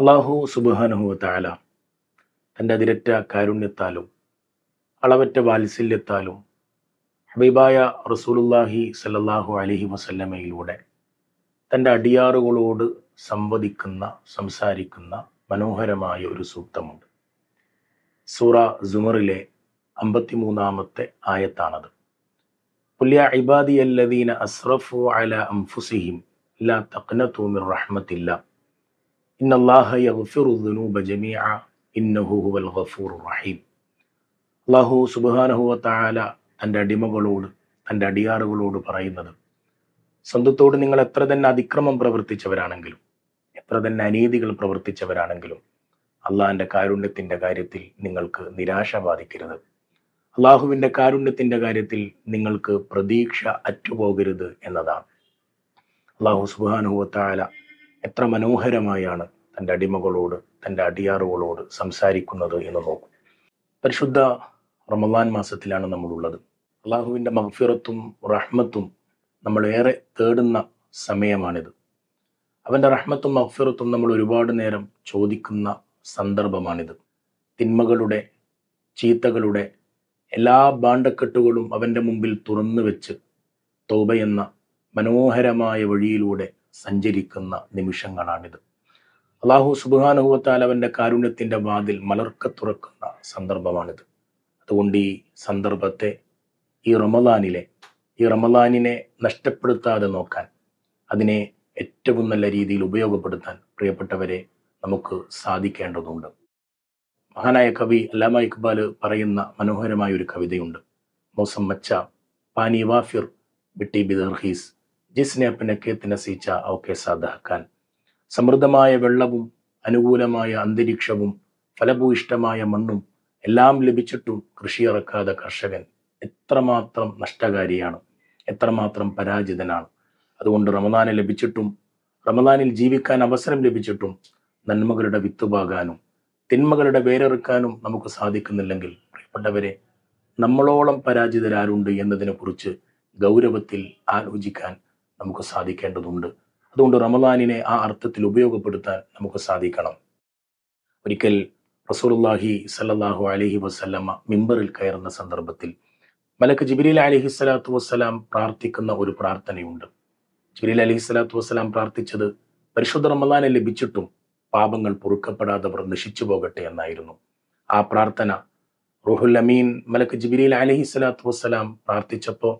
അള്ളാഹു സുബാനുഹുവത്തായാല തൻ്റെ അതിരറ്റ കാരുണ്യത്താലും അളവറ്റ വാത്സല്യത്താലും ഹബീബായ റസൂലുല്ലാഹി സല്ലാഹു അലഹി വസല്ലമയിലൂടെ തൻ്റെ അടിയാറുകളോട് സംവദിക്കുന്ന സംസാരിക്കുന്ന മനോഹരമായ ഒരു സൂക്തമുണ്ട് സൂറ ജുമറിലെ അമ്പത്തിമൂന്നാമത്തെ ആയത്താണത് പുല്യ ഇബാദി അല്ലദീന അസ്രഫു അല അംഫുസിഹിം ലാ തക്നത്തൂമിർ റഹ്മത്തില്ലാ റഹീം അള്ളാഹു സുബാനഹുവത്തായാല തൻ്റെ അടിമകളോട് തൻ്റെ അടിയാറുകളോട് പറയുന്നത് സ്വന്തത്തോട് നിങ്ങൾ എത്ര തന്നെ അതിക്രമം പ്രവർത്തിച്ചവരാണെങ്കിലും എത്ര തന്നെ അനീതികൾ പ്രവർത്തിച്ചവരാണെങ്കിലും അള്ളാഹിൻ്റെ കാരുണ്യത്തിൻ്റെ കാര്യത്തിൽ നിങ്ങൾക്ക് നിരാശ ബാധിക്കരുത് അള്ളാഹുവിൻ്റെ കാരുണ്യത്തിൻ്റെ കാര്യത്തിൽ നിങ്ങൾക്ക് പ്രതീക്ഷ അറ്റുപോകരുത് എന്നതാണ് അള്ളാഹു സുബാനുഭവത്തായ എത്ര മനോഹരമായാണ് തൻ്റെ അടിമകളോട് തൻ്റെ അടിയാറുകളോട് സംസാരിക്കുന്നത് എന്ന് നോക്കും പരിശുദ്ധ റമദാൻ മാസത്തിലാണ് നമ്മളുള്ളത് അള്ളാഹുവിൻ്റെ മഹഫിറത്തും റഹ്മത്തും നമ്മളേറെ തേടുന്ന സമയമാണിത് അവൻ്റെ റഹ്മത്തും മഹഫിറത്തും നമ്മൾ ഒരുപാട് നേരം ചോദിക്കുന്ന സന്ദർഭമാണിത് തിന്മകളുടെ ചീത്തകളുടെ എല്ലാ ബാണ്ടക്കെട്ടുകളും അവൻ്റെ മുമ്പിൽ തുറന്നു വെച്ച് തോബയെന്ന എന്ന മനോഹരമായ വഴിയിലൂടെ സഞ്ചരിക്കുന്ന നിമിഷങ്ങളാണിത് അള്ളാഹു സുബാനുഭവത്താൽ അവൻ്റെ കാരുണ്യത്തിൻ്റെ വാതിൽ മലർക്ക തുറക്കുന്ന സന്ദർഭമാണിത് അതുകൊണ്ട് ഈ സന്ദർഭത്തെ ഈ റമദാനിലെ ഈ റമദാനിനെ നഷ്ടപ്പെടുത്താതെ നോക്കാൻ അതിനെ ഏറ്റവും നല്ല രീതിയിൽ ഉപയോഗപ്പെടുത്താൻ പ്രിയപ്പെട്ടവരെ നമുക്ക് സാധിക്കേണ്ടതുണ്ട് മഹാനായ കവി അല്ലാമ ഇക്ബാൽ പറയുന്ന മനോഹരമായ ഒരു കവിതയുണ്ട് മോസം മച്ച പാനി വാഫിർ ബിട്ടി ബിദർഹീസ് ജിസ്നെ അപ്പനക്കേത്തിന സീച്ച ഔക്കെ സാദഹക്കാൻ സമൃദ്ധമായ വെള്ളവും അനുകൂലമായ അന്തരീക്ഷവും ഫലഭൂയിഷ്ടമായ മണ്ണും എല്ലാം ലഭിച്ചിട്ടും കൃഷിയിറക്കാതെ കർഷകൻ എത്രമാത്രം നഷ്ടകാരിയാണ് എത്രമാത്രം പരാജിതനാണ് അതുകൊണ്ട് റമദാനെ ലഭിച്ചിട്ടും റമദാനിൽ ജീവിക്കാൻ അവസരം ലഭിച്ചിട്ടും നന്മകളുടെ വിത്തുപാകാനും തിന്മകളുടെ വേരറുക്കാനും നമുക്ക് സാധിക്കുന്നില്ലെങ്കിൽ പ്രിയപ്പെട്ടവരെ നമ്മളോളം പരാജിതരാരുണ്ട് എന്നതിനെക്കുറിച്ച് ഗൗരവത്തിൽ ആലോചിക്കാൻ നമുക്ക് സാധിക്കേണ്ടതുണ്ട് അതുകൊണ്ട് റമദാനിനെ ആ അർത്ഥത്തിൽ ഉപയോഗപ്പെടുത്താൻ നമുക്ക് സാധിക്കണം ഒരിക്കൽ റസൂലുല്ലാഹി സല്ലാഹു അലഹി വസ്ല്ലമ്മ മിമ്പറിൽ കയറുന്ന സന്ദർഭത്തിൽ മലക്ക് ജിബിരിൽ അലഹി സ്വലാത്തു വസ്സലാം പ്രാർത്ഥിക്കുന്ന ഒരു പ്രാർത്ഥനയുണ്ട് ജിബിരിൽ അലഹി സ്വലാത്തു വസ്സലാം പ്രാർത്ഥിച്ചത് പരിശുദ്ധ റമദാനെ ലഭിച്ചിട്ടും പാപങ്ങൾ പൊറുക്കപ്പെടാത്തവർ നശിച്ചു പോകട്ടെ എന്നായിരുന്നു ആ പ്രാർത്ഥന റൂഹുൽ അമീൻ മലക്ക് ജിബിരിൽ അലഹി സ്വലാത്തു വസ്സലാം പ്രാർത്ഥിച്ചപ്പോൾ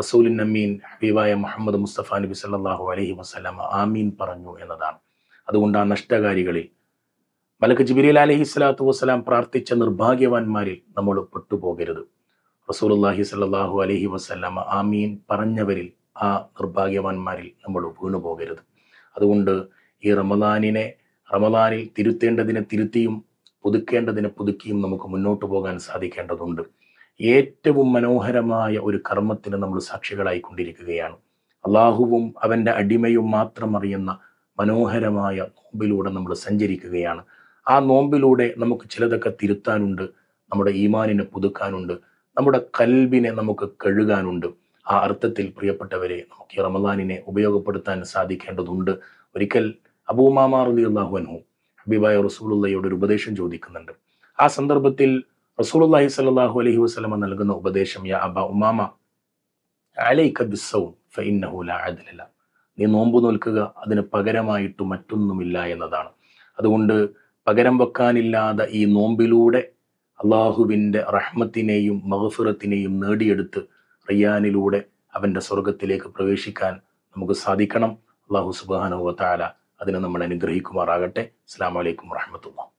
റസൂലിൻ അമീൻ ഹബീബായ മുഹമ്മദ് മുസ്തഫ നബി സല്ലാഹു അലഹി വസ്സലാമ ആമീൻ പറഞ്ഞു എന്നതാണ് അതുകൊണ്ട് ആ നഷ്ടകാരികളിൽ മലക്ക് ജിബിരിൽ അലഹി സ്വലാത്തു വസ്സലാം പ്രാർത്ഥിച്ച നിർഭാഗ്യവാന്മാരിൽ നമ്മൾ പെട്ടുപോകരുത് റസൂലുല്ലാഹി സല്ലാഹു അലഹി വസ്സലാമ ആമീൻ പറഞ്ഞവരിൽ ആ നിർഭാഗ്യവാന്മാരിൽ നമ്മൾ പോകരുത് അതുകൊണ്ട് ഈ റമദാനിനെ റമദാനിൽ തിരുത്തേണ്ടതിനെ തിരുത്തിയും പുതുക്കേണ്ടതിനെ പുതുക്കിയും നമുക്ക് മുന്നോട്ട് പോകാൻ സാധിക്കേണ്ടതുണ്ട് ഏറ്റവും മനോഹരമായ ഒരു കർമ്മത്തിന് നമ്മൾ സാക്ഷികളായി കൊണ്ടിരിക്കുകയാണ് അള്ളാഹുവും അവൻ്റെ അടിമയും മാത്രം അറിയുന്ന മനോഹരമായ നോമ്പിലൂടെ നമ്മൾ സഞ്ചരിക്കുകയാണ് ആ നോമ്പിലൂടെ നമുക്ക് ചിലതൊക്കെ തിരുത്താനുണ്ട് നമ്മുടെ ഈമാനിനെ പുതുക്കാനുണ്ട് നമ്മുടെ കൽബിനെ നമുക്ക് കഴുകാനുണ്ട് ആ അർത്ഥത്തിൽ പ്രിയപ്പെട്ടവരെ നമുക്ക് ഈ റമദാനിനെ ഉപയോഗപ്പെടുത്താൻ സാധിക്കേണ്ടതുണ്ട് ഒരിക്കൽ അബൂമാമാർ അലി അള്ളാഹു അൻഹു ഹബീബായ റസൂലുള്ളയോട് ഒരു ഉപദേശം ചോദിക്കുന്നുണ്ട് ആ സന്ദർഭത്തിൽ റസൂലുള്ളാഹി സ്വല്ലല്ലാഹു അലൈഹി വസ്ലമ നൽകുന്ന ഉപദേശം യാ അബ ഉമാമ അലൈക ബിസ്സൗം നീ നോമ്പ് നോൽക്കുക അതിന് പകരമായിട്ട് മറ്റൊന്നുമില്ല എന്നതാണ് അതുകൊണ്ട് പകരം വെക്കാനില്ലാതെ ഈ നോമ്പിലൂടെ അള്ളാഹുവിൻ്റെ റഹ്മത്തിനെയും മഹഫുറത്തിനെയും നേടിയെടുത്ത് റിയാനിലൂടെ അവൻ്റെ സ്വർഗത്തിലേക്ക് പ്രവേശിക്കാൻ നമുക്ക് സാധിക്കണം അള്ളാഹു സുബാനുവ താല അതിനെ നമ്മൾ അനുഗ്രഹിക്കുമാറാകട്ടെ അസ്സാം വലൈക്കും വാഹമത്തുള്ള